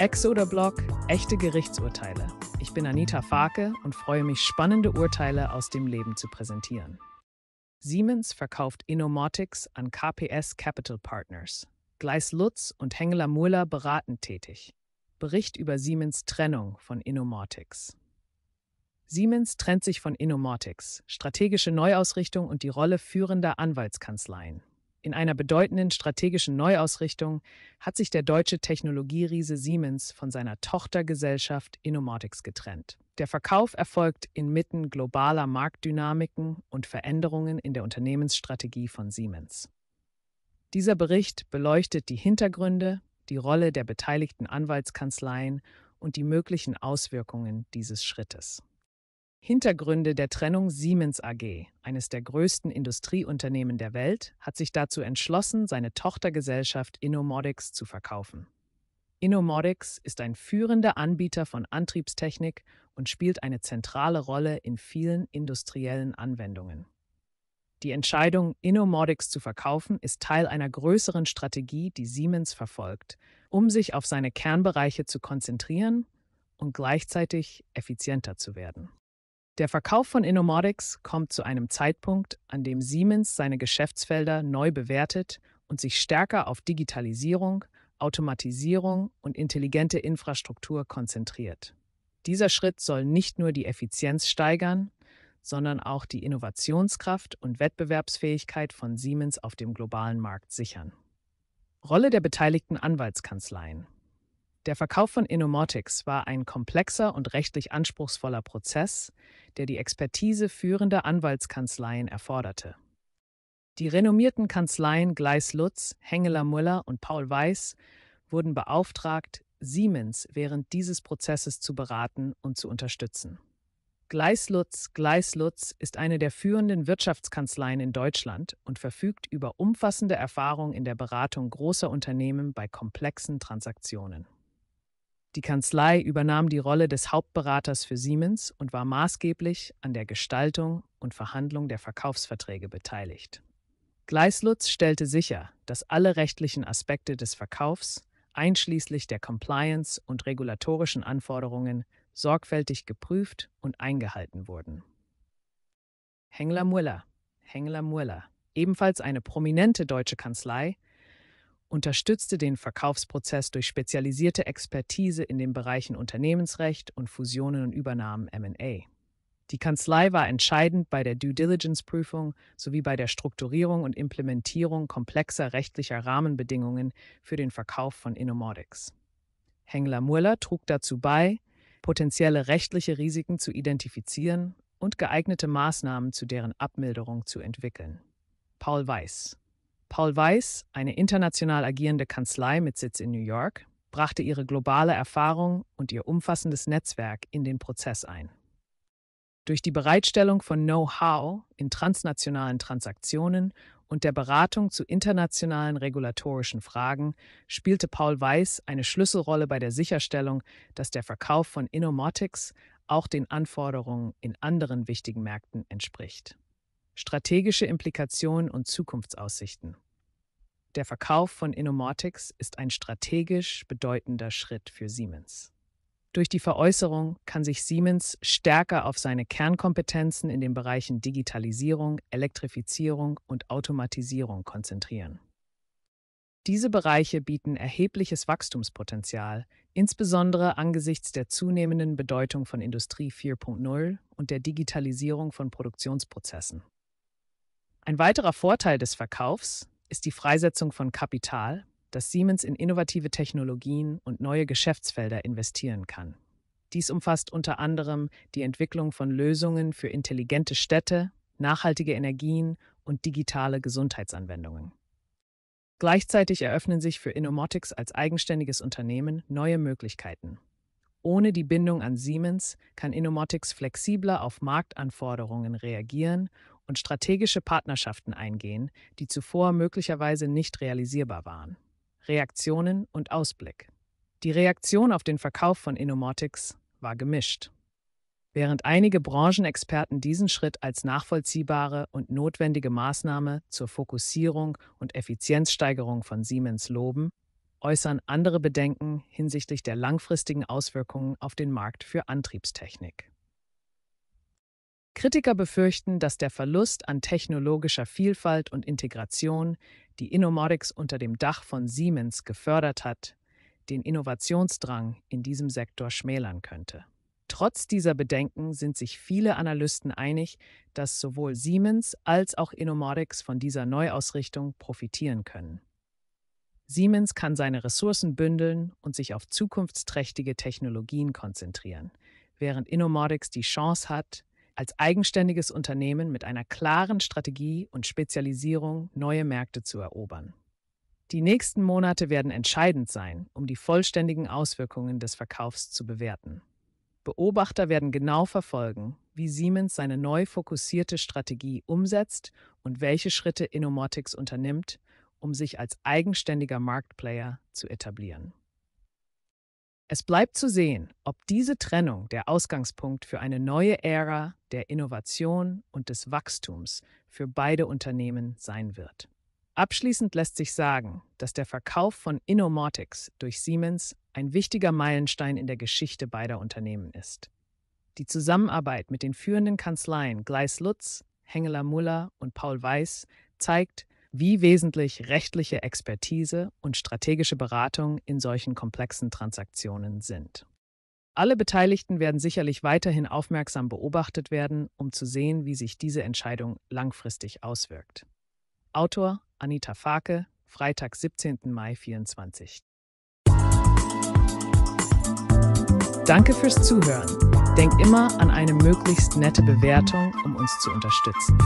Exoder Blog, echte Gerichtsurteile. Ich bin Anita Farke und freue mich, spannende Urteile aus dem Leben zu präsentieren. Siemens verkauft Innomotics an KPS Capital Partners. Gleis Lutz und Hengeler Muller beratend tätig. Bericht über Siemens Trennung von Innomotics. Siemens trennt sich von Innomotics, strategische Neuausrichtung und die Rolle führender Anwaltskanzleien. In einer bedeutenden strategischen Neuausrichtung hat sich der deutsche Technologieriese Siemens von seiner Tochtergesellschaft Innomotics getrennt. Der Verkauf erfolgt inmitten globaler Marktdynamiken und Veränderungen in der Unternehmensstrategie von Siemens. Dieser Bericht beleuchtet die Hintergründe, die Rolle der beteiligten Anwaltskanzleien und die möglichen Auswirkungen dieses Schrittes. Hintergründe der Trennung Siemens AG, eines der größten Industrieunternehmen der Welt, hat sich dazu entschlossen, seine Tochtergesellschaft Innomodics zu verkaufen. Innomodics ist ein führender Anbieter von Antriebstechnik und spielt eine zentrale Rolle in vielen industriellen Anwendungen. Die Entscheidung, Innomodics zu verkaufen, ist Teil einer größeren Strategie, die Siemens verfolgt, um sich auf seine Kernbereiche zu konzentrieren und gleichzeitig effizienter zu werden. Der Verkauf von Innomotics kommt zu einem Zeitpunkt, an dem Siemens seine Geschäftsfelder neu bewertet und sich stärker auf Digitalisierung, Automatisierung und intelligente Infrastruktur konzentriert. Dieser Schritt soll nicht nur die Effizienz steigern, sondern auch die Innovationskraft und Wettbewerbsfähigkeit von Siemens auf dem globalen Markt sichern. Rolle der beteiligten Anwaltskanzleien der Verkauf von Innomotics war ein komplexer und rechtlich anspruchsvoller Prozess, der die Expertise führender Anwaltskanzleien erforderte. Die renommierten Kanzleien Gleis Lutz, Hengeler Müller und Paul Weiß wurden beauftragt, Siemens während dieses Prozesses zu beraten und zu unterstützen. Gleis Lutz, Gleis Lutz ist eine der führenden Wirtschaftskanzleien in Deutschland und verfügt über umfassende Erfahrung in der Beratung großer Unternehmen bei komplexen Transaktionen. Die Kanzlei übernahm die Rolle des Hauptberaters für Siemens und war maßgeblich an der Gestaltung und Verhandlung der Verkaufsverträge beteiligt. Gleislutz stellte sicher, dass alle rechtlichen Aspekte des Verkaufs, einschließlich der Compliance und regulatorischen Anforderungen, sorgfältig geprüft und eingehalten wurden. Hengler Müller, Hengler Müller, ebenfalls eine prominente deutsche Kanzlei, unterstützte den Verkaufsprozess durch spezialisierte Expertise in den Bereichen Unternehmensrecht und Fusionen und Übernahmen MA. Die Kanzlei war entscheidend bei der Due Diligence-Prüfung sowie bei der Strukturierung und Implementierung komplexer rechtlicher Rahmenbedingungen für den Verkauf von Innomotics. Hengler-Müller trug dazu bei, potenzielle rechtliche Risiken zu identifizieren und geeignete Maßnahmen zu deren Abmilderung zu entwickeln. Paul Weiß Paul Weiss, eine international agierende Kanzlei mit Sitz in New York, brachte ihre globale Erfahrung und ihr umfassendes Netzwerk in den Prozess ein. Durch die Bereitstellung von Know-how in transnationalen Transaktionen und der Beratung zu internationalen regulatorischen Fragen spielte Paul Weiß eine Schlüsselrolle bei der Sicherstellung, dass der Verkauf von Innomotics auch den Anforderungen in anderen wichtigen Märkten entspricht strategische Implikationen und Zukunftsaussichten. Der Verkauf von Innomortics ist ein strategisch bedeutender Schritt für Siemens. Durch die Veräußerung kann sich Siemens stärker auf seine Kernkompetenzen in den Bereichen Digitalisierung, Elektrifizierung und Automatisierung konzentrieren. Diese Bereiche bieten erhebliches Wachstumspotenzial, insbesondere angesichts der zunehmenden Bedeutung von Industrie 4.0 und der Digitalisierung von Produktionsprozessen. Ein weiterer Vorteil des Verkaufs ist die Freisetzung von Kapital, das Siemens in innovative Technologien und neue Geschäftsfelder investieren kann. Dies umfasst unter anderem die Entwicklung von Lösungen für intelligente Städte, nachhaltige Energien und digitale Gesundheitsanwendungen. Gleichzeitig eröffnen sich für Innomotics als eigenständiges Unternehmen neue Möglichkeiten. Ohne die Bindung an Siemens kann Innomotics flexibler auf Marktanforderungen reagieren und strategische Partnerschaften eingehen, die zuvor möglicherweise nicht realisierbar waren. Reaktionen und Ausblick. Die Reaktion auf den Verkauf von Innomotics war gemischt. Während einige Branchenexperten diesen Schritt als nachvollziehbare und notwendige Maßnahme zur Fokussierung und Effizienzsteigerung von Siemens loben, äußern andere Bedenken hinsichtlich der langfristigen Auswirkungen auf den Markt für Antriebstechnik. Kritiker befürchten, dass der Verlust an technologischer Vielfalt und Integration, die Innomotics unter dem Dach von Siemens gefördert hat, den Innovationsdrang in diesem Sektor schmälern könnte. Trotz dieser Bedenken sind sich viele Analysten einig, dass sowohl Siemens als auch Innomotics von dieser Neuausrichtung profitieren können. Siemens kann seine Ressourcen bündeln und sich auf zukunftsträchtige Technologien konzentrieren, während Innomotics die Chance hat, als eigenständiges Unternehmen mit einer klaren Strategie und Spezialisierung neue Märkte zu erobern. Die nächsten Monate werden entscheidend sein, um die vollständigen Auswirkungen des Verkaufs zu bewerten. Beobachter werden genau verfolgen, wie Siemens seine neu fokussierte Strategie umsetzt und welche Schritte Innomotics unternimmt, um sich als eigenständiger Marktplayer zu etablieren. Es bleibt zu sehen, ob diese Trennung der Ausgangspunkt für eine neue Ära der Innovation und des Wachstums für beide Unternehmen sein wird. Abschließend lässt sich sagen, dass der Verkauf von Innomotics durch Siemens ein wichtiger Meilenstein in der Geschichte beider Unternehmen ist. Die Zusammenarbeit mit den führenden Kanzleien Gleis Lutz, Hengeler Muller und Paul Weiß zeigt, wie wesentlich rechtliche Expertise und strategische Beratung in solchen komplexen Transaktionen sind. Alle Beteiligten werden sicherlich weiterhin aufmerksam beobachtet werden, um zu sehen, wie sich diese Entscheidung langfristig auswirkt. Autor Anita Fake, Freitag, 17. Mai 24. Danke fürs Zuhören. Denk immer an eine möglichst nette Bewertung, um uns zu unterstützen.